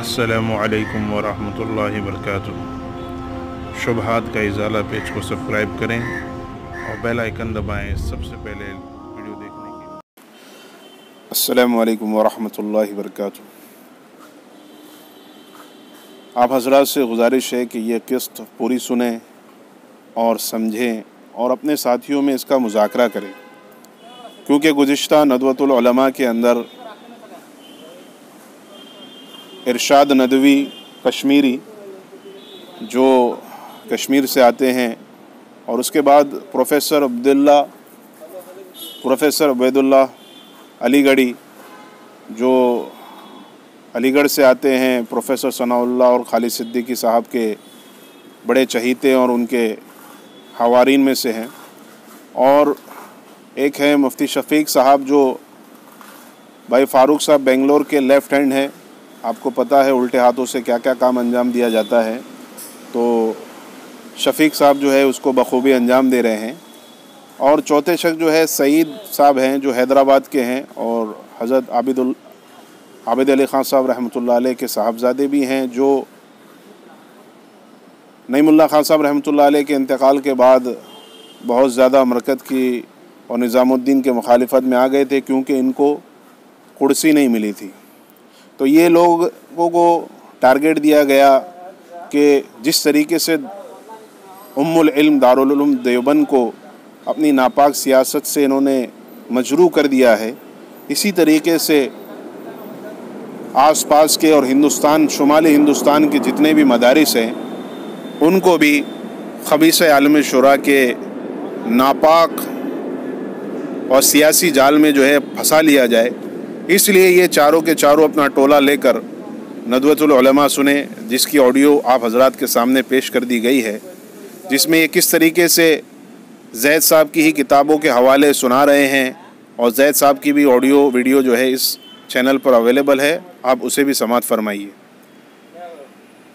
السلام علیکم ورحمۃ اللہ وبرکاتہ شبہات کا اضالہ پیج کو سبسکرائب کریں اور بیل آئیکن دبائیں سب سے پہلے ویڈیو دیکھنے کی السلام علیکم ورحمۃ اللہ وبرکاتہ آپ حضرات سے گزارش ہے کہ یہ قسط پوری سنیں اور سمجھیں اور اپنے ساتھیوں میں اس کا مذاکرہ کریں کیونکہ گزشتہ ندوۃ العلماء کے اندر ارشاد ندوی کشمیری جو کشمیر سے آتے ہیں اور اس کے بعد professor Abdullah professor Ubaidullah Aligarhi جو علی گڑھ سے آتے ہیں پروفیسر ثناء اللہ اور خالی صدیقی صاحب کے بڑے چہیتے اور ان کے حوارین میں سے ہیں اور ایک ہیں مفتی شفیق صاحب جو بھائی فاروق صاحب بنگلور کے لیفٹ ہینڈ ہیں آپ کو پتہ ہے الٹے ہاتھوں سے کیا کیا کام انجام دیا جاتا ہے تو شفیق صاحب جو ہے اس کو بخوبی انجام دے رہے ہیں اور چوتھے شخص جو ہے سعید صاحب ہیں جو حیدرآباد کے ہیں اور حضرت عابد عابد علی خان صاحب رحمۃ اللہ علیہ کے صاحبزادے بھی ہیں جو نعیم اللہ خان صاحب رحمۃ اللہ علیہ کے انتقال کے بعد بہت زیادہ مرکت کی اور نظام الدین کے مخالفت میں آ گئے تھے کیونکہ ان کو کرسی نہیں ملی تھی تو یہ لوگوں کو ٹارگیٹ دیا گیا کہ جس طریقے سے ام العلم دارالعلوم دیوبند کو اپنی ناپاک سیاست سے انہوں نے مجروع کر دیا ہے اسی طریقے سے آس پاس کے اور ہندوستان شمالی ہندوستان کے جتنے بھی مدارس ہیں ان کو بھی خبیص عالم شعراء کے ناپاک اور سیاسی جال میں جو ہے پھنسا لیا جائے اس لیے یہ چاروں کے چاروں اپنا ٹولہ لے کر ندوت العلماء سنیں جس کی آڈیو آپ حضرات کے سامنے پیش کر دی گئی ہے جس میں یہ کس طریقے سے زید صاحب کی ہی کتابوں کے حوالے سنا رہے ہیں اور زید صاحب کی بھی آڈیو ویڈیو جو ہے اس چینل پر اویلیبل ہے آپ اسے بھی سماعت فرمائیے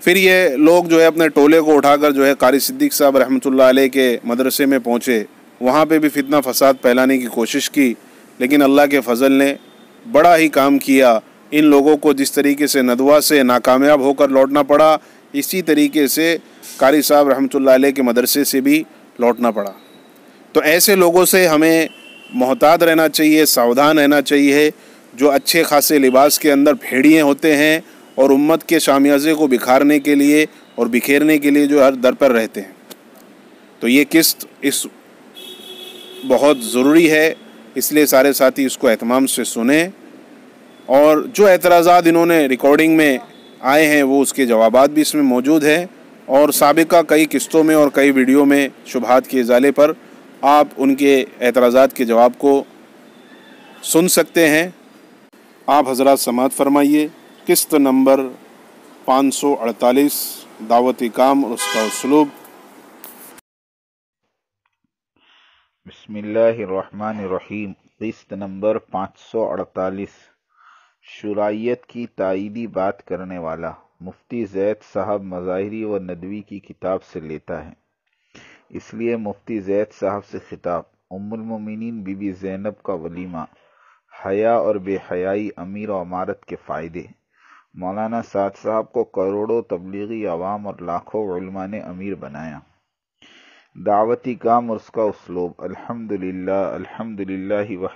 پھر یہ لوگ جو ہے اپنے ٹولے کو اٹھا کر جو ہے قاری صدیق صاحب رحمۃ اللہ علیہ کے مدرسے میں پہنچے وہاں پہ بھی فتنہ فساد پھیلانے کی کوشش کی لیکن اللہ کے فضل نے بڑا ہی کام کیا ان لوگوں کو جس طریقے سے ندوہ سے ناکامیاب ہو کر لوٹنا پڑا اسی طریقے سے قاری صاحب رحمت اللہ علیہ کے مدرسے سے بھی لوٹنا پڑا تو ایسے لوگوں سے ہمیں محتاط رہنا چاہیے ساودھان رہنا چاہیے جو اچھے خاصے لباس کے اندر بھیڑیے ہوتے ہیں اور امت کے شامیازے کو بکھارنے کے لیے اور بکھیرنے کے لیے جو ہر در پر رہتے ہیں تو یہ قسط اس بہت ضروری ہے اس لیے سارے ساتھی اس کو اہتمام سے سنیں اور جو اعتراضات انہوں نے ریکارڈنگ میں آئے ہیں وہ اس کے جوابات بھی اس میں موجود ہیں اور سابقہ کئی قسطوں میں اور کئی ویڈیو میں شبہات کے ازالے پر آپ ان کے اعتراضات کے جواب کو سن سکتے ہیں آپ حضرات سماعت فرمائیے قسط نمبر پانچ سو اڑتالیس دعوت کام اور اس کا اسلوب بسم اللہ الرحمن الرحیم قسط نمبر پانچ سو اڑتالیس شرائط کی تائیدی بات کرنے والا مفتی زید صاحب مظاہری و ندوی کی کتاب سے لیتا ہے اس لیے مفتی زید صاحب سے خطاب ام المومنین بی بی زینب کا ولیمہ حیا اور بے حیائی امیر و امارت کے فائدے مولانا سعد صاحب کو کروڑوں تبلیغی عوام اور لاکھوں علماء نے امیر بنایا دعوتی کام اور اس کا اسلوب الحمد للہ الحمد للہ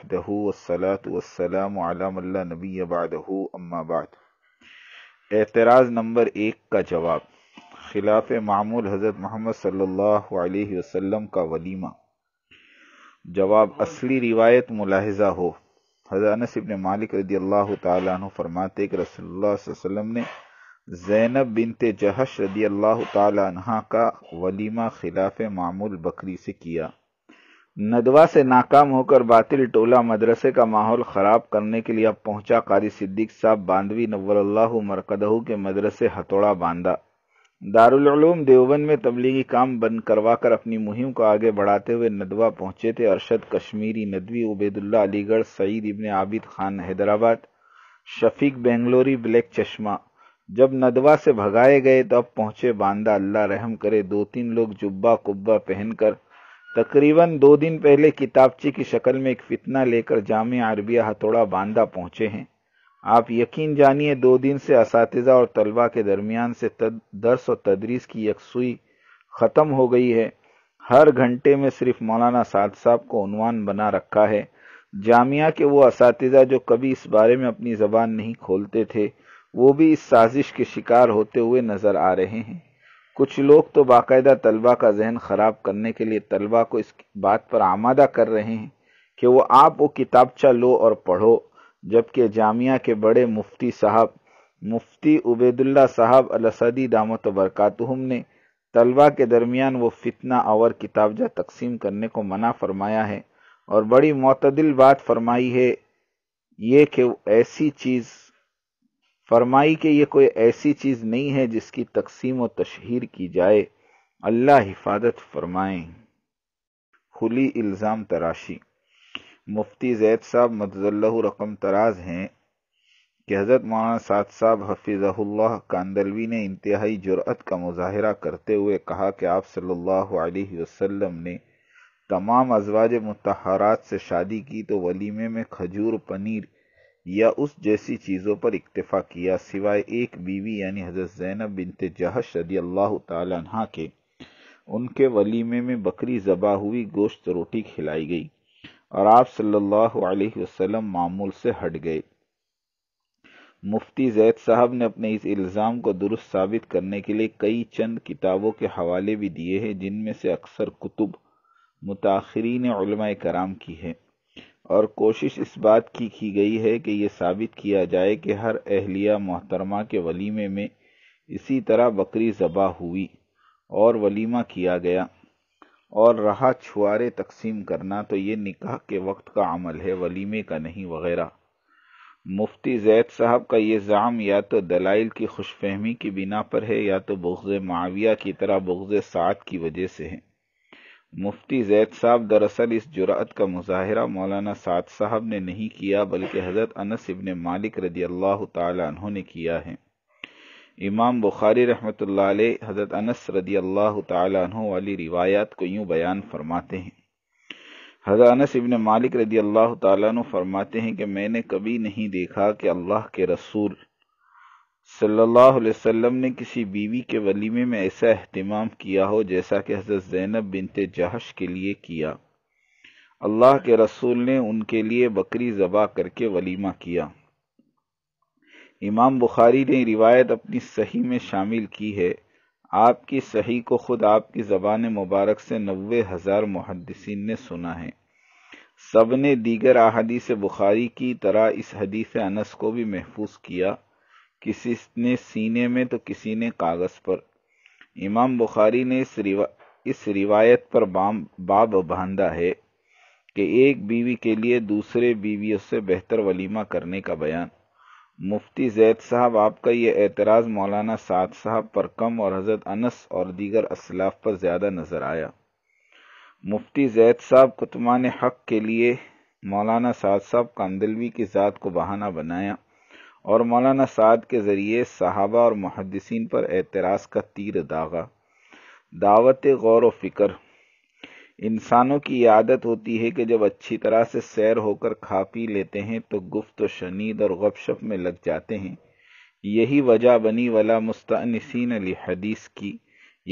اعتراض نمبر ایک کا جواب خلاف معمول حضرت محمد صلی اللہ علیہ وسلم کا ولیمہ جواب اصلی روایت ملاحظہ ہو حضرت انس ابن مالک رضی اللہ تعالیٰ عنہ فرماتے کہ رسول اللہ صلی اللہ علیہ وسلم نے زینب بنت جہش رضی اللہ تعالی عنہ کا ولیمہ خلاف معمول بکری سے کیا ندوہ سے ناکام ہو کر باطل ٹولہ مدرسے کا ماحول خراب کرنے کے لیے اب پہنچا قاری صدیق صاحب باندھوی نور اللہ مرکدہ کے مدرسے ہتھوڑا باندھا دارالعلوم دیوبند میں تبلیغی کام بند کروا کر اپنی مہم کو آگے بڑھاتے ہوئے ندوہ پہنچے تھے ارشد کشمیری ندوی عبید اللہ علی گڑھ سعید ابن عابد خان حیدرآباد شفیق بنگلوری بلیک چشمہ جب ندوہ سے بھگائے گئے تو اب پہنچے باندہ اللہ رحم کرے دو تین لوگ جببہ کبا پہن کر تقریباً دو دن پہلے کتابچی کی شکل میں ایک فتنہ لے کر جامعہ عربیہ ہتھوڑا باندہ پہنچے ہیں آپ یقین جانیے دو دن سے اساتذہ اور طلبہ کے درمیان سے درس و تدریس کی یکسوئی ختم ہو گئی ہے ہر گھنٹے میں صرف مولانا سعد صاحب کو عنوان بنا رکھا ہے جامعہ کے وہ اساتذہ جو کبھی اس بارے میں اپنی زبان نہیں کھولتے تھے وہ بھی اس سازش کے شکار ہوتے ہوئے نظر آ رہے ہیں کچھ لوگ تو باقاعدہ طلبہ کا ذہن خراب کرنے کے لیے طلبہ کو اس بات پر آمادہ کر رہے ہیں کہ وہ آپ وہ کتاب لو اور پڑھو جبکہ جامعہ کے بڑے مفتی صاحب مفتی عبید اللہ صاحب السدی دامت و برکاتہم نے طلبہ کے درمیان وہ فتنہ اور کتاب تقسیم کرنے کو منع فرمایا ہے اور بڑی معتدل بات فرمائی ہے یہ کہ ایسی چیز فرمائی کہ یہ کوئی ایسی چیز نہیں ہے جس کی تقسیم و تشہیر کی جائے اللہ حفاظت فرمائیں الزام تراشی مفتی زید صاحب مدض اللہ حضرت مولانا سات صاحب حفیظ اللہ کاندلوی نے انتہائی جرأت کا مظاہرہ کرتے ہوئے کہا کہ آپ صلی اللہ علیہ وسلم نے تمام ازواج متحرات سے شادی کی تو ولیمے میں کھجور پنیر یا اس جیسی چیزوں پر اکتفا کیا سوائے ایک بیوی یعنی حضرت زینب بنت جہش رضی اللہ تعالی کے ان کے ولیمے میں بکری ذبح ہوئی گوشت روٹی کھلائی گئی اور آپ صلی اللہ علیہ وسلم معمول سے ہٹ گئے مفتی زید صاحب نے اپنے اس الزام کو درست ثابت کرنے کے لیے کئی چند کتابوں کے حوالے بھی دیے ہیں جن میں سے اکثر کتب متاثرین علماء کرام کی ہے اور کوشش اس بات کی کی گئی ہے کہ یہ ثابت کیا جائے کہ ہر اہلیہ محترمہ کے ولیمے میں اسی طرح بکری ذبح ہوئی اور ولیمہ کیا گیا اور رہا چھوارے تقسیم کرنا تو یہ نکاح کے وقت کا عمل ہے ولیمے کا نہیں وغیرہ مفتی زید صاحب کا یہ زعم یا تو دلائل کی خوش فہمی کی بنا پر ہے یا تو بغض معاویہ کی طرح بغض سعد کی وجہ سے ہے مفتی زید صاحب دراصل اس جرأت کا مظاہرہ مولانا سعد صاحب نے نہیں کیا بلکہ حضرت انس ابن مالک رضی اللہ تعالی عنہ نے کیا ہے امام بخاری رحمۃ اللہ علیہ حضرت انس رضی اللہ تعالی عنہ والی روایات کو یوں بیان فرماتے ہیں حضرت انس ابن مالک رضی اللہ تعالیٰ عنہ فرماتے ہیں کہ میں نے کبھی نہیں دیکھا کہ اللہ کے رسول صلی اللہ علیہ وسلم نے کسی بیوی کے ولیمے میں ایسا اہتمام کیا ہو جیسا کہ حضرت زینب بنت جہش کے لیے کیا اللہ کے رسول نے ان کے لیے بکری ذبح کر کے ولیمہ کیا امام بخاری نے روایت اپنی صحیح میں شامل کی ہے آپ کی صحیح کو خود آپ کی زبان مبارک سے نوے ہزار محدثین نے سنا ہے سب نے دیگر احادیث بخاری کی طرح اس حدیث انس کو بھی محفوظ کیا کسی نے سینے میں تو کسی نے کاغذ پر امام بخاری نے اس روایت پر باب باندھا ہے کہ ایک بیوی کے لیے دوسرے بیویوں سے بہتر ولیمہ کرنے کا بیان مفتی زید صاحب آپ کا یہ اعتراض مولانا سعد صاحب پر کم اور حضرت انس اور دیگر اسلاف پر زیادہ نظر آیا مفتی زید صاحب کتمان حق کے لیے مولانا سعد صاحب کاندلوی کی ذات کو بہانہ بنایا اور مولانا سعد کے ذریعے صحابہ اور محدثین پر اعتراض کا تیر داغا دعوت غور و فکر انسانوں کی عادت ہوتی ہے کہ جب اچھی طرح سے سیر ہو کر کھا پی لیتے ہیں تو گفت و شنید اور غپ شپ میں لگ جاتے ہیں یہی وجہ بنی ولا مستانسین علی حدیث کی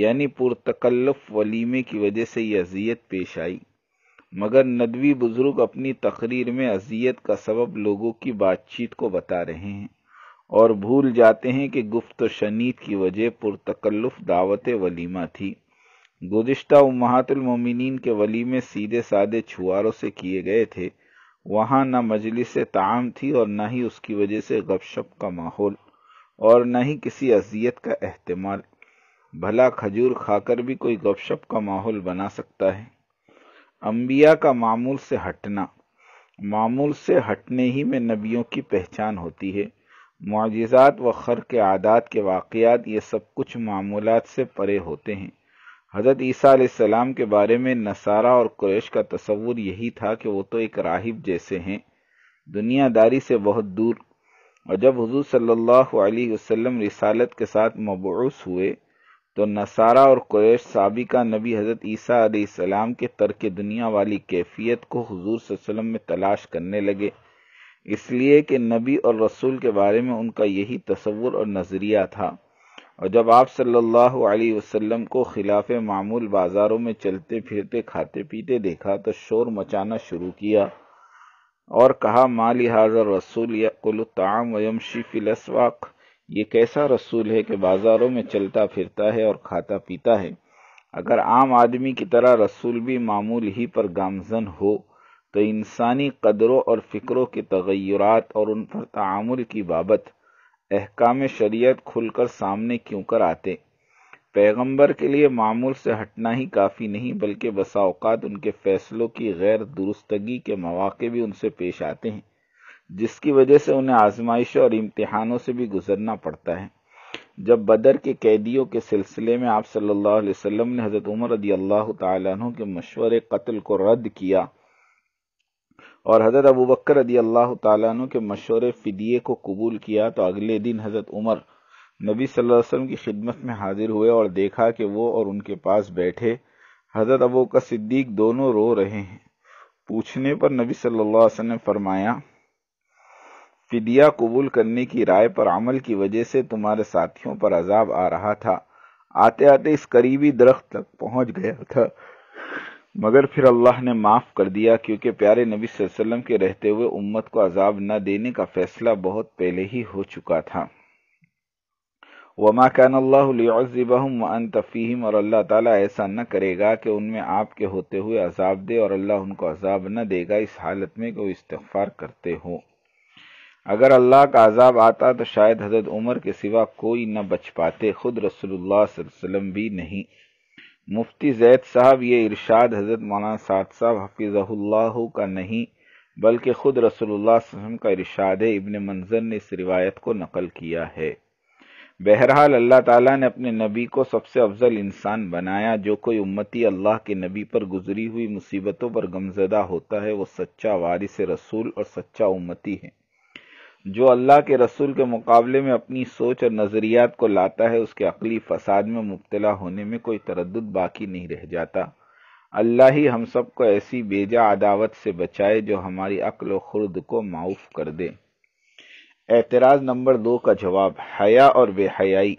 یعنی پرتکلف ولیمے کی وجہ سے یہ اذیت پیش آئی مگر ندوی بزرگ اپنی تقریر میں اذیت کا سبب لوگوں کی بات چیت کو بتا رہے ہیں اور بھول جاتے ہیں کہ گفت و شنید کی وجہ پرتکلف دعوت ولیمہ تھی گزشتہ امہات المومنین کے ولیمے سیدھے سادھے چھواروں سے کیے گئے تھے وہاں نہ مجلس تعام تھی اور نہ ہی اس کی وجہ سے گپ شپ کا ماحول اور نہ ہی کسی اذیت کا احتمال بھلا کھجور کھا کر بھی کوئی گپ شپ کا ماحول بنا سکتا ہے انبیاء کا معمول سے ہٹنا معمول سے ہٹنے ہی میں نبیوں کی پہچان ہوتی ہے معجزات و خر کے عادات کے واقعات یہ سب کچھ معمولات سے پرے ہوتے ہیں حضرت عیسیٰ علیہ السلام کے بارے میں نصارہ اور قریش کا تصور یہی تھا کہ وہ تو ایک راہب جیسے ہیں دنیا داری سے بہت دور اور جب حضور صلی اللہ علیہ وسلم رسالت کے ساتھ مبعوث ہوئے تو نصارہ اور قریش سابقہ نبی حضرت عیسیٰ علیہ السلام کے ترک دنیا والی کیفیت کو حضور صلی اللہ علیہ وسلم میں تلاش کرنے لگے اس لیے کہ نبی اور رسول کے بارے میں ان کا یہی تصور اور نظریہ تھا اور جب آپ صلی اللہ علیہ وسلم کو خلاف معمول بازاروں میں چلتے پھرتے کھاتے پیتے دیکھا تو شور مچانا شروع کیا اور کہا مالی حاضر رسول یقل الطعام ویمشی فی الاسواق یہ کیسا رسول ہے کہ بازاروں میں چلتا پھرتا ہے اور کھاتا پیتا ہے اگر عام آدمی کی طرح رسول بھی معمول ہی پر گامزن ہو تو انسانی قدروں اور فکروں کے تغیرات اور ان پر تعامل کی بابت احکام شریعت کھل کر سامنے کیوں کر آتے پیغمبر کے لیے معمول سے ہٹنا ہی کافی نہیں بلکہ بسا اوقات ان کے فیصلوں کی غیر درستگی کے مواقع بھی ان سے پیش آتے ہیں جس کی وجہ سے انہیں آزمائشوں اور امتحانوں سے بھی گزرنا پڑتا ہے جب بدر کے قیدیوں کے سلسلے میں آپ صلی اللہ علیہ وسلم نے حضرت عمر رضی اللہ تعالیٰ عنہ کے مشور قتل کو رد کیا اور حضرت ابو بکر رضی اللہ تعالیٰ عنہ کے مشورے فدیے کو قبول کیا تو اگلے دن حضرت عمر نبی صلی اللہ علیہ وسلم کی خدمت میں حاضر ہوئے اور دیکھا کہ وہ اور ان کے پاس بیٹھے حضرت ابو کا صدیق دونوں رو رہے ہیں پوچھنے پر نبی صلی اللہ علیہ وسلم نے فرمایا فدیہ قبول کرنے کی رائے پر عمل کی وجہ سے تمہارے ساتھیوں پر عذاب آ رہا تھا آتے آتے اس قریبی درخت تک پہنچ گیا تھا مگر پھر اللہ نے معاف کر دیا کیونکہ پیارے نبی صلی اللہ علیہ وسلم کے رہتے ہوئے امت کو عذاب نہ دینے کا فیصلہ بہت پہلے ہی ہو چکا تھا اللَّهُ ماکان اللہ فِيهِمْ اور اللہ تعالیٰ ایسا نہ کرے گا کہ ان میں آپ کے ہوتے ہوئے عذاب دے اور اللہ ان کو عذاب نہ دے گا اس حالت میں کہ وہ استغفار کرتے ہوں اگر اللہ کا عذاب آتا تو شاید حضرت عمر کے سوا کوئی نہ بچ پاتے خود رسول اللہ صلی اللہ علیہ وسلم بھی نہیں مفتی زید صاحب یہ ارشاد حضرت مولانا سعد صاحب حفیظ اللہ کا نہیں بلکہ خود رسول اللہ صلی اللہ علیہ وسلم کا ارشاد ہے ابن منظر نے اس روایت کو نقل کیا ہے بہرحال اللہ تعالیٰ نے اپنے نبی کو سب سے افضل انسان بنایا جو کوئی امتی اللہ کے نبی پر گزری ہوئی مصیبتوں پر گمزدہ ہوتا ہے وہ سچا وارث رسول اور سچا امتی ہے جو اللہ کے رسول کے مقابلے میں اپنی سوچ اور نظریات کو لاتا ہے اس کے عقلی فساد میں مبتلا ہونے میں کوئی تردد باقی نہیں رہ جاتا اللہ ہی ہم سب کو ایسی بیجا عداوت سے بچائے جو ہماری عقل و خرد کو معاف کر دے اعتراض نمبر دو کا جواب حیا اور بے حیائی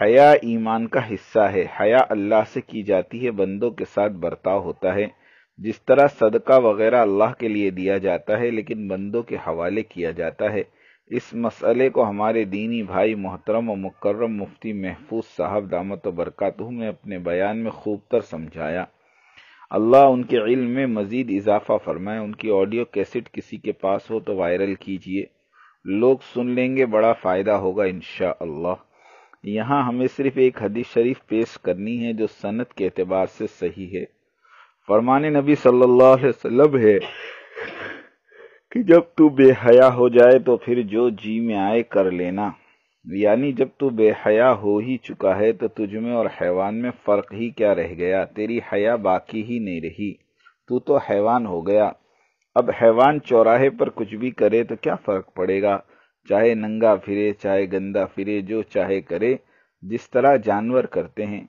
حیا ایمان کا حصہ ہے حیا اللہ سے کی جاتی ہے بندوں کے ساتھ برتاؤ ہوتا ہے جس طرح صدقہ وغیرہ اللہ کے لیے دیا جاتا ہے لیکن بندوں کے حوالے کیا جاتا ہے اس مسئلے کو ہمارے دینی بھائی محترم و مکرم مفتی محفوظ صاحب دامت و برکاتہ نے اپنے بیان میں خوب تر سمجھایا اللہ ان کے علم میں مزید اضافہ فرمائے ان کی آڈیو کیسٹ کسی کے پاس ہو تو وائرل کیجئے لوگ سن لیں گے بڑا فائدہ ہوگا انشاءاللہ یہاں ہمیں صرف ایک حدیث شریف پیش کرنی ہے جو صنعت کے اعتبار سے صحیح ہے فرمان نبی صلی اللہ علیہ وسلم ہے کہ جب تو بے حیا ہو جائے تو پھر جو جی میں آئے کر لینا یعنی جب تو بے حیا ہو ہی چکا ہے تو تجھ میں اور حیوان میں فرق ہی کیا رہ گیا تیری حیا باقی ہی نہیں رہی تو تو حیوان ہو گیا اب حیوان چوراہے پر کچھ بھی کرے تو کیا فرق پڑے گا چاہے ننگا پھرے چاہے گندہ فرے جو چاہے کرے جس طرح جانور کرتے ہیں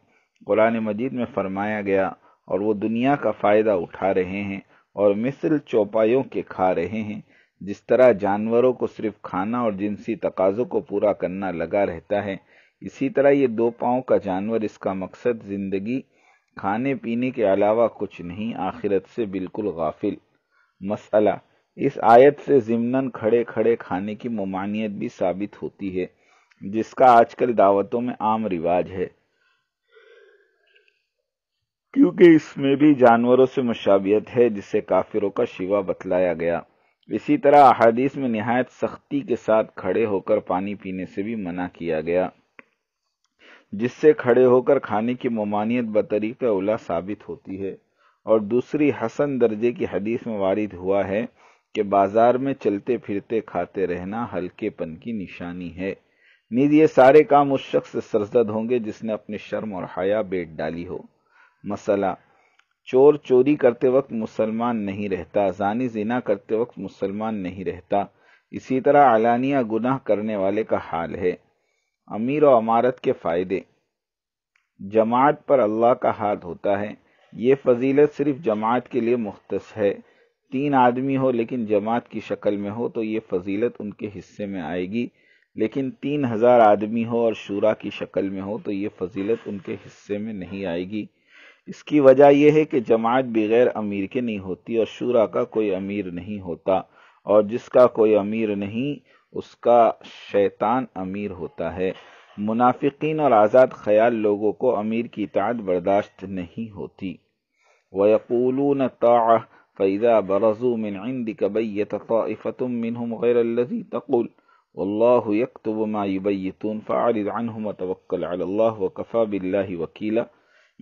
قرآن مجید میں فرمایا گیا اور وہ دنیا کا فائدہ اٹھا رہے ہیں اور مثل چوپائیوں کے کھا رہے ہیں جس طرح جانوروں کو صرف کھانا اور جنسی تقاضوں کو پورا کرنا لگا رہتا ہے اسی طرح یہ دو پاؤں کا جانور اس کا مقصد زندگی کھانے پینے کے علاوہ کچھ نہیں آخرت سے بالکل غافل مسئلہ اس آیت سے ضمن کھڑے کھڑے کھانے کی ممانعت بھی ثابت ہوتی ہے جس کا آج کل دعوتوں میں عام رواج ہے کیونکہ اس میں بھی جانوروں سے مشابیت ہے جسے کافروں کا شیوا بتلایا گیا اسی طرح احادیث میں نہایت سختی کے ساتھ کھڑے ہو کر پانی پینے سے بھی منع کیا گیا جس سے کھڑے ہو کر کھانے کی ممانعت بطریقہ اولا ثابت ہوتی ہے اور دوسری حسن درجے کی حدیث میں وارد ہوا ہے کہ بازار میں چلتے پھرتے کھاتے رہنا ہلکے پن کی نشانی ہے نیز یہ سارے کام اس شخص سے سرزد ہوں گے جس نے اپنی شرم اور حیا بیٹ ڈالی ہو مسئلہ چور چوری کرتے وقت مسلمان نہیں رہتا زانی زنا کرتے وقت مسلمان نہیں رہتا اسی طرح علانیہ گناہ کرنے والے کا حال ہے امیر و امارت کے فائدے جماعت پر اللہ کا ہاتھ ہوتا ہے یہ فضیلت صرف جماعت کے لیے مختص ہے تین آدمی ہو لیکن جماعت کی شکل میں ہو تو یہ فضیلت ان کے حصے میں آئے گی لیکن تین ہزار آدمی ہو اور شورا کی شکل میں ہو تو یہ فضیلت ان کے حصے میں نہیں آئے گی اس کی وجہ یہ ہے کہ جماعت بغیر امیر کے نہیں ہوتی اور شورا کا کوئی امیر نہیں ہوتا اور جس کا کوئی امیر نہیں اس کا شیطان امیر ہوتا ہے منافقین اور آزاد خیال لوگوں کو امیر کی اطاعت برداشت نہیں ہوتی وَيَقُولُونَ طَاعَةً فَإِذَا بَرَزُوا مِنْ عِنْدِكَ بَيَّتَ طَائِفَةٌ مِّنْهُمْ غَيْرَ الَّذِي تَقُولُ واللہ یکتب ما یبیتون فاعرض عنہم وتوکل علی اللہ وکفا باللہ وکیلہ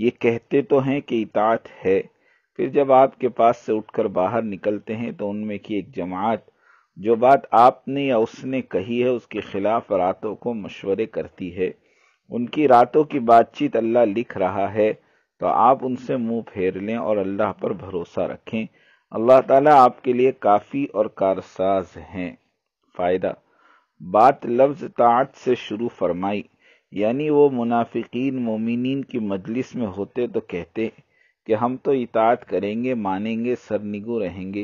یہ کہتے تو ہیں کہ اطاعت ہے پھر جب آپ کے پاس سے اٹھ کر باہر نکلتے ہیں تو ان میں کی ایک جماعت جو بات آپ نے یا اس نے کہی ہے اس کے خلاف راتوں کو مشورے کرتی ہے ان کی راتوں کی بات چیت اللہ لکھ رہا ہے تو آپ ان سے منہ پھیر لیں اور اللہ پر بھروسہ رکھیں اللہ تعالیٰ آپ کے لیے کافی اور کارساز ہیں فائدہ بات لفظ طاعت سے شروع فرمائی یعنی وہ منافقین مومنین کی مجلس میں ہوتے تو کہتے کہ ہم تو اطاعت کریں گے مانیں گے سرنگو رہیں گے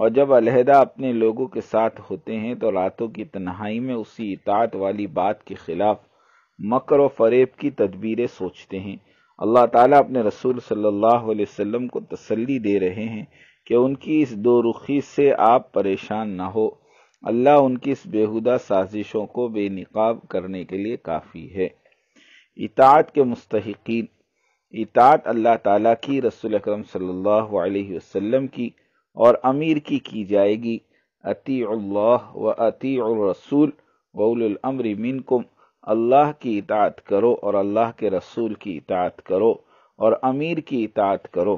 اور جب علیحدہ اپنے لوگوں کے ساتھ ہوتے ہیں تو راتوں کی تنہائی میں اسی اطاعت والی بات کے خلاف مکر و فریب کی تدبیریں سوچتے ہیں اللہ تعالیٰ اپنے رسول صلی اللہ علیہ وسلم کو تسلی دے رہے ہیں کہ ان کی اس دو رخی سے آپ پریشان نہ ہو اللہ ان کی اس بےہودہ سازشوں کو بے نقاب کرنے کے لیے کافی ہے اطاعت کے مستحقین اطاعت اللہ تعالیٰ کی رسول اکرم صلی اللہ علیہ وسلم کی اور امیر کی کی جائے گی اطیع اللہ و اطیع الرسول وول الامر منکم اللہ کی اطاعت کرو اور اللہ کے رسول کی اطاعت کرو اور امیر کی اطاعت کرو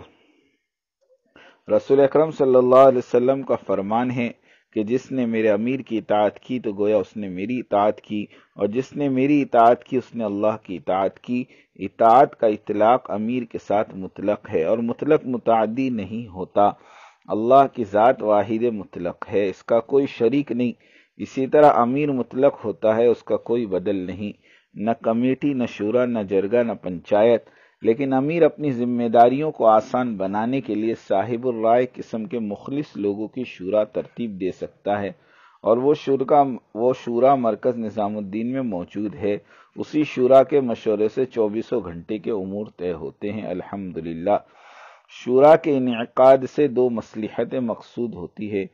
رسول اکرم صلی اللہ علیہ وسلم کا فرمان ہے کہ جس نے میرے امیر کی اطاعت کی تو گویا اس نے میری اطاعت کی اور جس نے میری اطاعت کی اس نے اللہ کی اطاعت کی اطاعت کا اطلاق امیر کے ساتھ مطلق ہے اور مطلق متعدی نہیں ہوتا اللہ کی ذات واحد مطلق ہے اس کا کوئی شریک نہیں اسی طرح امیر مطلق ہوتا ہے اس کا کوئی بدل نہیں نہ کمیٹی نہ شورا نہ جرگا نہ پنچایت لیکن امیر اپنی ذمہ داریوں کو آسان بنانے کے لیے صاحب الرائے قسم کے مخلص لوگوں کی شورا ترتیب دے سکتا ہے اور وہ وہ شورا مرکز نظام الدین میں موجود ہے اسی شورا کے مشورے سے چوبیسوں گھنٹے کے امور طے ہوتے ہیں الحمد شورا کے انعقاد سے دو مصلحتیں مقصود ہوتی ہے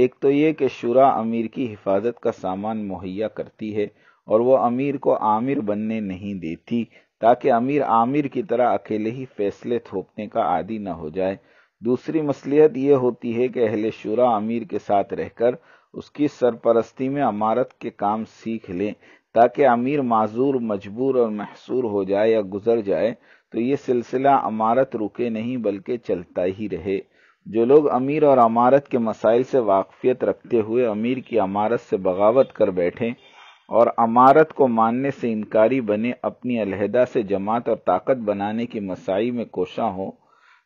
ایک تو یہ کہ شورا امیر کی حفاظت کا سامان مہیا کرتی ہے اور وہ امیر کو عامر بننے نہیں دیتی تاکہ امیر عامر کی طرح اکیلے ہی فیصلے تھوپنے کا عادی نہ ہو جائے دوسری مصلیت یہ ہوتی ہے کہ اہل شورا امیر کے ساتھ رہ کر اس کی سرپرستی میں امارت کے کام سیکھ لیں تاکہ امیر معذور مجبور اور محصور ہو جائے یا گزر جائے تو یہ سلسلہ امارت رکے نہیں بلکہ چلتا ہی رہے جو لوگ امیر اور امارت کے مسائل سے واقفیت رکھتے ہوئے امیر کی عمارت سے بغاوت کر بیٹھیں اور امارت کو ماننے سے انکاری بنے اپنی علیحدہ سے جماعت اور طاقت بنانے کی مسائی میں کوشاں ہوں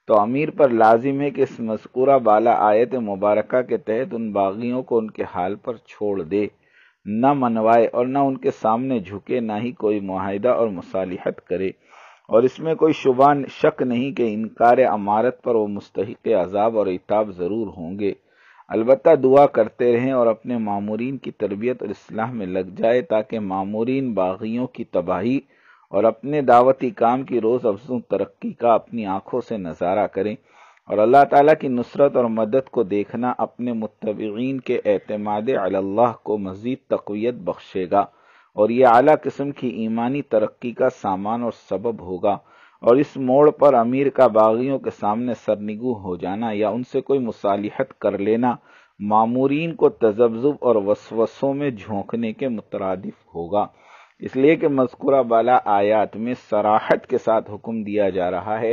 تو امیر پر لازم ہے کہ اس مذکورہ بالا آیت مبارکہ کے تحت ان باغیوں کو ان کے حال پر چھوڑ دے نہ منوائے اور نہ ان کے سامنے جھکے نہ ہی کوئی معاہدہ اور مصالحت کرے اور اس میں کوئی شبہ شک نہیں کہ انکار امارت پر وہ مستحق عذاب اور اتاب ضرور ہوں گے البتہ دعا کرتے رہیں اور اپنے معمورین کی تربیت اور اصلاح میں لگ جائے تاکہ معمورین باغیوں کی تباہی اور اپنے دعوتی کام کی روز افزوں ترقی کا اپنی آنکھوں سے نظارہ کریں اور اللہ تعالیٰ کی نصرت اور مدد کو دیکھنا اپنے متبعین کے اعتماد علی اللہ کو مزید تقویت بخشے گا اور یہ اعلیٰ قسم کی ایمانی ترقی کا سامان اور سبب ہوگا اور اس موڑ پر امیر کا باغیوں کے سامنے سرنگو ہو جانا یا ان سے کوئی مصالحت کر لینا معمورین کو تذبذب اور وسوسوں میں جھونکنے کے مترادف ہوگا اس لیے کہ مذکورہ بالا آیات میں سراحت کے ساتھ حکم دیا جا رہا ہے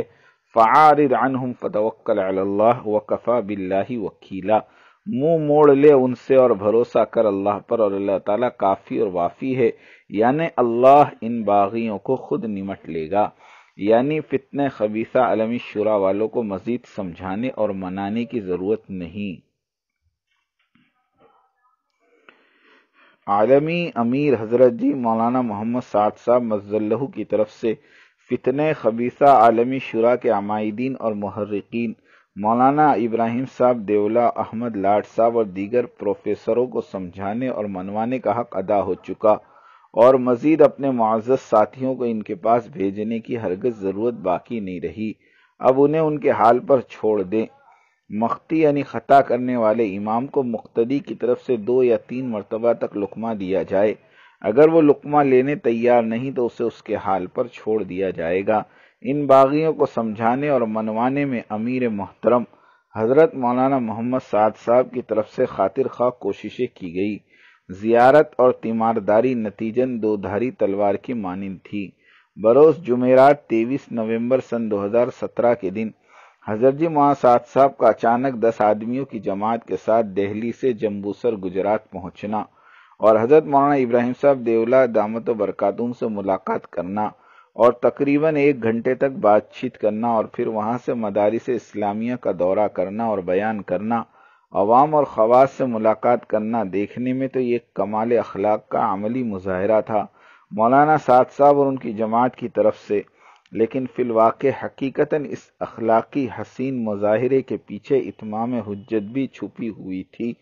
فعارض عنہم فتوکل علی اللہ وکفا باللہ وکیلا مو موڑ لے ان سے اور بھروسہ کر اللہ پر اور اللہ تعالیٰ کافی اور وافی ہے یعنی اللہ ان باغیوں کو خود نمٹ لے گا یعنی فتنہ خبیصہ عالمی شورا والوں کو مزید سمجھانے اور منانے کی ضرورت نہیں عالمی امیر حضرت جی مولانا محمد سعد صاحب مزلہ کی طرف سے فتن خبیصہ عالمی شورا کے عمائدین اور محرقین مولانا ابراہیم صاحب دیولہ احمد لاڈ صاحب اور دیگر پروفیسروں کو سمجھانے اور منوانے کا حق ادا ہو چکا اور مزید اپنے معزز ساتھیوں کو ان کے پاس بھیجنے کی ہرگز ضرورت باقی نہیں رہی اب انہیں ان کے حال پر چھوڑ دیں مختی یعنی خطا کرنے والے امام کو مقتدی کی طرف سے دو یا تین مرتبہ تک لقمہ دیا جائے اگر وہ لقمہ لینے تیار نہیں تو اسے اس کے حال پر چھوڑ دیا جائے گا ان باغیوں کو سمجھانے اور منوانے میں امیر محترم حضرت مولانا محمد سعد صاحب کی طرف سے خاطر خواہ کوششیں کی گئی زیارت اور تیمارداری نتیجن دو دھاری تلوار کی مانند تھی بروس جمعرات تیویس نومبر سن دو ہزار سترہ کے دن حضرت جی سات صاحب کا اچانک دس آدمیوں کی جماعت کے ساتھ دہلی سے جمبوسر گجرات پہنچنا اور حضرت مولانا ابراہیم صاحب دیولا دامت و برکاتوں سے ملاقات کرنا اور تقریباً ایک گھنٹے تک بات چیت کرنا اور پھر وہاں سے مداری سے اسلامیہ کا دورہ کرنا اور بیان کرنا عوام اور خواص سے ملاقات کرنا دیکھنے میں تو یہ کمال اخلاق کا عملی مظاہرہ تھا مولانا سعد صاحب اور ان کی جماعت کی طرف سے لیکن فی الواقع حقیقتاً اس اخلاقی حسین مظاہرے کے پیچھے اتمام حجت بھی چھپی ہوئی تھی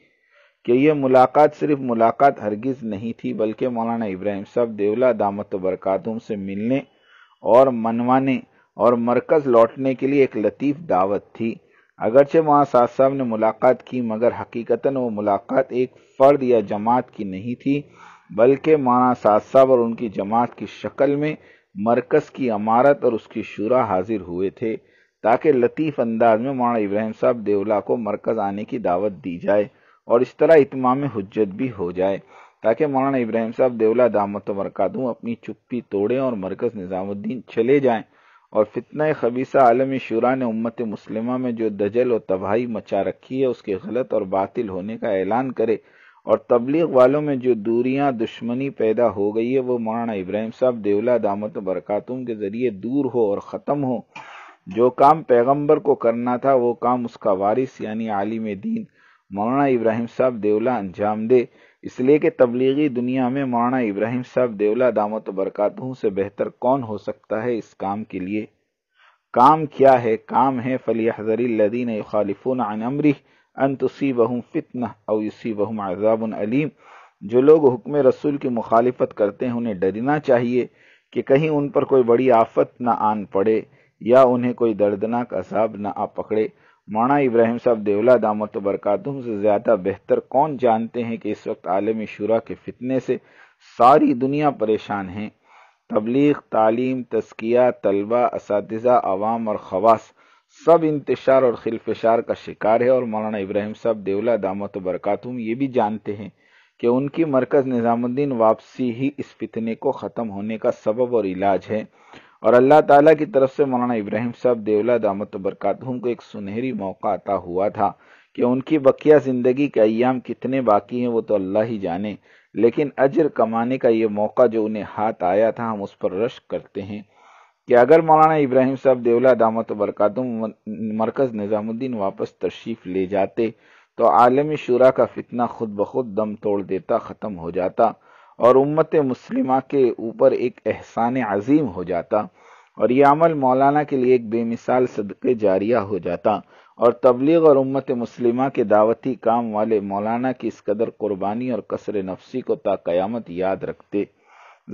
کہ یہ ملاقات صرف ملاقات ہرگز نہیں تھی بلکہ مولانا ابراہیم صاحب دیولہ دامت و برکاتوں سے ملنے اور منوانے اور مرکز لوٹنے کے لیے ایک لطیف دعوت تھی اگرچہ وہاں ساتھ صاحب نے ملاقات کی مگر حقیقتاً وہ ملاقات ایک فرد یا جماعت کی نہیں تھی بلکہ مانا ساتھ صاحب اور ان کی جماعت کی شکل میں مرکز کی عمارت اور اس کی شورا حاضر ہوئے تھے تاکہ لطیف انداز میں مانا ابراہیم صاحب دیولا کو مرکز آنے کی دعوت دی جائے اور اس طرح اتمام حجت بھی ہو جائے تاکہ مولانا ابراہیم صاحب دیولا دامت و مرکاتوں اپنی چپی توڑیں اور مرکز نظام الدین چلے جائیں اور فتنہ خبیصہ عالم شورا نے امت مسلمہ میں جو دجل و تباہی مچا رکھی ہے اس کے غلط اور باطل ہونے کا اعلان کرے اور تبلیغ والوں میں جو دوریاں دشمنی پیدا ہو گئی ہے وہ مولانا ابراہیم صاحب دیولہ دامت و برکاتوں کے ذریعے دور ہو اور ختم ہو جو کام پیغمبر کو کرنا تھا وہ کام اس کا وارث یعنی عالم دین مولانا ابراہیم صاحب دیولہ انجام دے اس لیے کہ تبلیغی دنیا میں مولانا ابراہیم صاحب دیولا دامت و برکاتوں سے بہتر کون ہو سکتا ہے اس کام کے لیے کام کیا ہے کام ہے فلی حضر الدین عن عنمری انتسی بہ فتن اویوسی بہم عذاب علیم جو لوگ حکم رسول کی مخالفت کرتے ہیں انہیں ڈرنا چاہیے کہ کہیں ان پر کوئی بڑی آفت نہ آن پڑے یا انہیں کوئی دردناک عذاب نہ آ پکڑے مولانا ابراہیم صاحب دیولہ و برکاتہم سے زیادہ بہتر کون جانتے ہیں کہ اس وقت عالم کے فتنے سے ساری دنیا پریشان ہیں تبلیغ تعلیم تسکیہ طلبہ اساتذہ عوام اور خواص سب انتشار اور خلفشار کا شکار ہے اور مولانا ابراہیم صاحب دیولہ دامت و برکاتم یہ بھی جانتے ہیں کہ ان کی مرکز نظام الدین واپسی ہی اس فتنے کو ختم ہونے کا سبب اور علاج ہے اور اللہ تعالیٰ کی طرف سے مولانا ابراہیم صاحب دیولا دامت برکاتہم کو ایک سنہری موقع عطا ہوا تھا کہ ان کی بقیہ زندگی کے ایام کتنے باقی ہیں وہ تو اللہ ہی جانے لیکن اجر کمانے کا یہ موقع جو انہیں ہاتھ آیا تھا ہم اس پر رشک کرتے ہیں کہ اگر مولانا ابراہیم صاحب دیولا دامت برکاتہم مرکز نظام الدین واپس تشریف لے جاتے تو عالمی شورا کا فتنہ خود بخود دم توڑ دیتا ختم ہو جاتا اور امت مسلمہ کے اوپر ایک احسان عظیم ہو جاتا اور یہ عمل مولانا کے لیے بے مثال صدقے جاریہ ہو جاتا اور تبلیغ اور امت مسلمہ کے دعوتی کام والے مولانا کی اس قدر قربانی اور قصر نفسی کو تا قیامت یاد رکھتے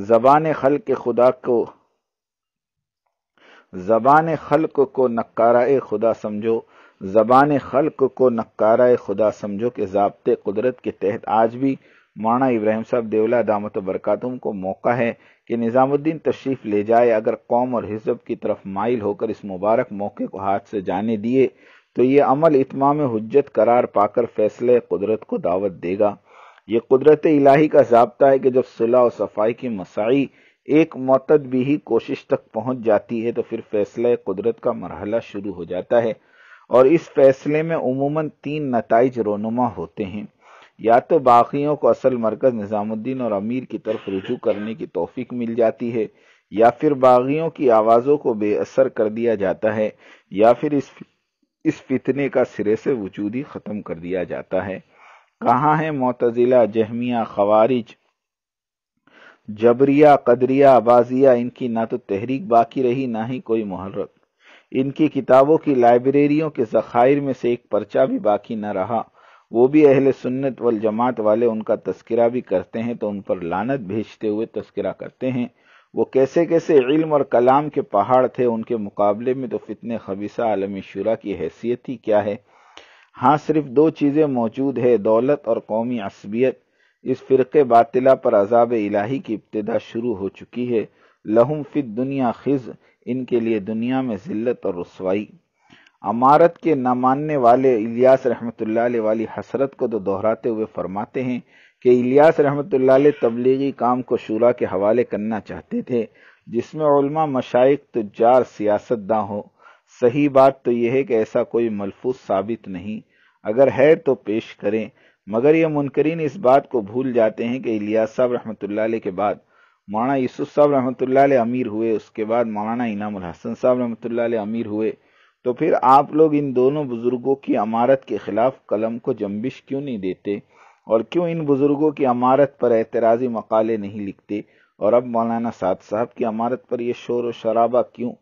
زبان خلق خدا کو زبان خلق کو نکارہ خدا سمجھو زبان خلق کو نکارہ خدا سمجھو کہ ضابطے قدرت کے تحت آج بھی مانا ابراہیم صاحب دیولہ دامت و برکاتم کو موقع ہے کہ نظام الدین تشریف لے جائے اگر قوم اور حزب کی طرف مائل ہو کر اس مبارک موقع کو ہاتھ سے جانے دیے تو یہ عمل اتمام حجت قرار پا کر فیصلہ قدرت کو دعوت دے گا یہ قدرت الہی کا ضابطہ ہے کہ جب صلاح و صفائی کی مساعی ایک معتد بھی ہی کوشش تک پہنچ جاتی ہے تو پھر فیصلہ قدرت کا مرحلہ شروع ہو جاتا ہے اور اس فیصلے میں عموماً تین نتائج رونما ہوتے ہیں یا تو باقیوں کو اصل مرکز نظام الدین اور امیر کی طرف رجوع کرنے کی توفیق مل جاتی ہے یا پھر باغیوں کی آوازوں کو بے اثر کر دیا جاتا ہے یا پھر اس فتنے کا سرے سے وجود ہی ختم کر دیا جاتا ہے کہاں ہیں معتزلہ جہمیہ خوارج جبریہ قدریہ آبازیہ ان کی نہ تو تحریک باقی رہی نہ ہی کوئی محرک ان کی کتابوں کی لائبریریوں کے ذخائر میں سے ایک پرچہ بھی باقی نہ رہا وہ بھی اہل سنت والجماعت والے ان کا تذکرہ بھی کرتے ہیں تو ان پر لانت بھیجتے ہوئے تذکرہ کرتے ہیں وہ کیسے کیسے علم اور کلام کے پہاڑ تھے ان کے مقابلے میں تو فتن خبیصہ عالمی شورا کی حیثیت ہی کیا ہے ہاں صرف دو چیزیں موجود ہے دولت اور قومی عصبیت اس فرق باطلہ پر عذاب الہی کی ابتدا شروع ہو چکی ہے لہم فت دنیا خز ان کے لیے دنیا میں ذلت اور رسوائی امارت کے نہ ماننے والے الیاس رحمۃ اللہ علیہ والی حسرت کو تو دہراتے ہوئے فرماتے ہیں کہ الیاس رحمۃ اللہ علیہ تبلیغی کام کو شورا کے حوالے کرنا چاہتے تھے جس میں علماء مشائق جار سیاست داں ہو صحیح بات تو یہ ہے کہ ایسا کوئی ملفوظ ثابت نہیں اگر ہے تو پیش کریں مگر یہ منکرین اس بات کو بھول جاتے ہیں کہ الیاس صاحب رحمۃ اللہ علیہ کے بعد مولانا یوسف صاحب رحمۃ اللہ علیہ امیر ہوئے اس کے بعد مولانا انعام الحسن صاحب رحمۃ اللہ علیہ امیر ہوئے تو پھر آپ لوگ ان دونوں بزرگوں کی عمارت کے خلاف قلم کو جمبش کیوں نہیں دیتے اور کیوں ان بزرگوں کی عمارت پر اعتراضی مقالے نہیں لکھتے اور اب مولانا سعد صاحب کی عمارت پر یہ شور و شرابہ کیوں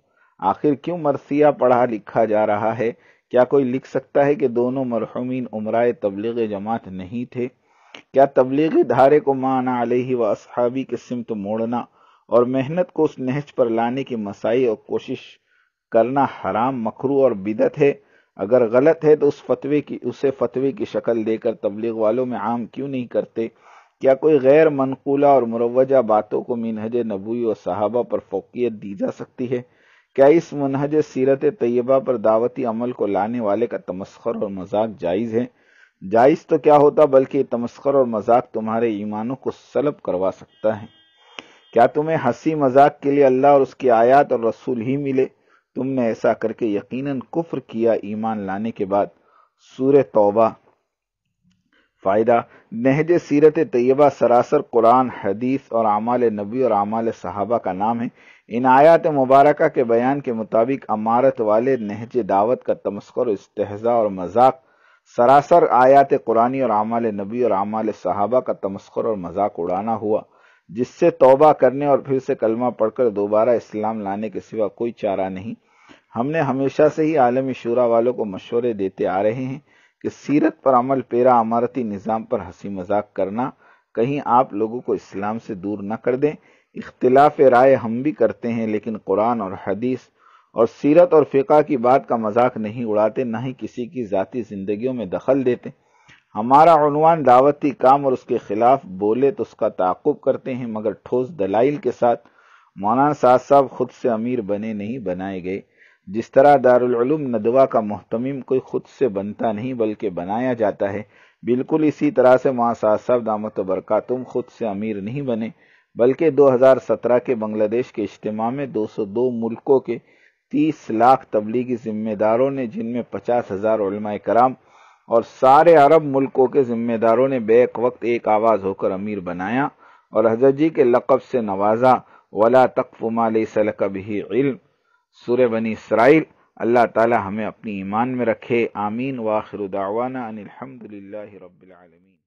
آخر کیوں مرثیہ پڑھا لکھا جا رہا ہے کیا کوئی لکھ سکتا ہے کہ دونوں مرحومین عمرائے تبلیغ جماعت نہیں تھے کیا تبلیغ دھارے کو مانا علیہ و اصحابی کے سمت موڑنا اور محنت کو اس نہج پر لانے کی مسائی اور کوشش کرنا حرام مکرو اور بدت ہے اگر غلط ہے تو اس فتوی کی اسے فتوی کی شکل دے کر تبلیغ والوں میں عام کیوں نہیں کرتے کیا کوئی غیر منقولہ اور مروجہ باتوں کو منہج نبوی و صحابہ پر فوقیت دی جا سکتی ہے کیا اس منہج سیرت طیبہ پر دعوتی عمل کو لانے والے کا تمسخر اور مذاق جائز ہے جائز تو کیا ہوتا بلکہ تمسخر اور مذاق تمہارے ایمانوں کو سلب کروا سکتا ہے کیا تمہیں ہنسی مذاق کے لیے اللہ اور اس کی آیات اور رسول ہی ملے تم نے ایسا کر کے یقیناً کفر کیا ایمان لانے کے بعد سور توبہ فائدہ نہج سیرت طیبہ سراسر قرآن حدیث اور اعمال نبی اور اعمال صحابہ کا نام ہے ان آیات مبارکہ کے بیان کے مطابق امارت والے نہج دعوت کا تمسکر و استحضاء اور مذاق سراسر آیات قرآنی اور اعمال نبی اور اعمال صحابہ کا تمسکر اور مذاق اڑانا ہوا جس سے توبہ کرنے اور پھر سے کلمہ پڑھ کر دوبارہ اسلام لانے کے سوا کوئی چارہ نہیں ہم نے ہمیشہ سے ہی عالمی شورا والوں کو مشورے دیتے آ رہے ہیں کہ سیرت پر عمل پیرا عمارتی نظام پر ہنسی مذاق کرنا کہیں آپ لوگوں کو اسلام سے دور نہ کر دیں اختلاف رائے ہم بھی کرتے ہیں لیکن قرآن اور حدیث اور سیرت اور فقہ کی بات کا مذاق نہیں اڑاتے نہ ہی کسی کی ذاتی زندگیوں میں دخل دیتے ہمارا عنوان دعوتی کام اور اس کے خلاف بولے تو اس کا تعاقب کرتے ہیں مگر ٹھوس دلائل کے ساتھ مولانا سعد صاحب خود سے امیر بنے نہیں بنائے گئے جس طرح دارالعلوم ندوہ کا محتمیم کوئی خود سے بنتا نہیں بلکہ بنایا جاتا ہے بالکل اسی طرح سے مولانا سا صاحب دامت و برکاتم خود سے امیر نہیں بنے بلکہ دو ہزار سترہ کے بنگلہ دیش کے اجتماع میں دو سو دو ملکوں کے تیس لاکھ تبلیغی ذمہ داروں نے جن میں پچاس ہزار علماء کرام اور سارے عرب ملکوں کے ذمہ داروں نے بیک وقت ایک آواز ہو کر امیر بنایا اور حضرت جی کے لقب سے نوازا ولا تقف ما لیس لك به علم سورہ بنی اسرائیل اللہ تعالی ہمیں اپنی ایمان میں رکھے آمین واخر دعوانا ان واخرہ رب العالمین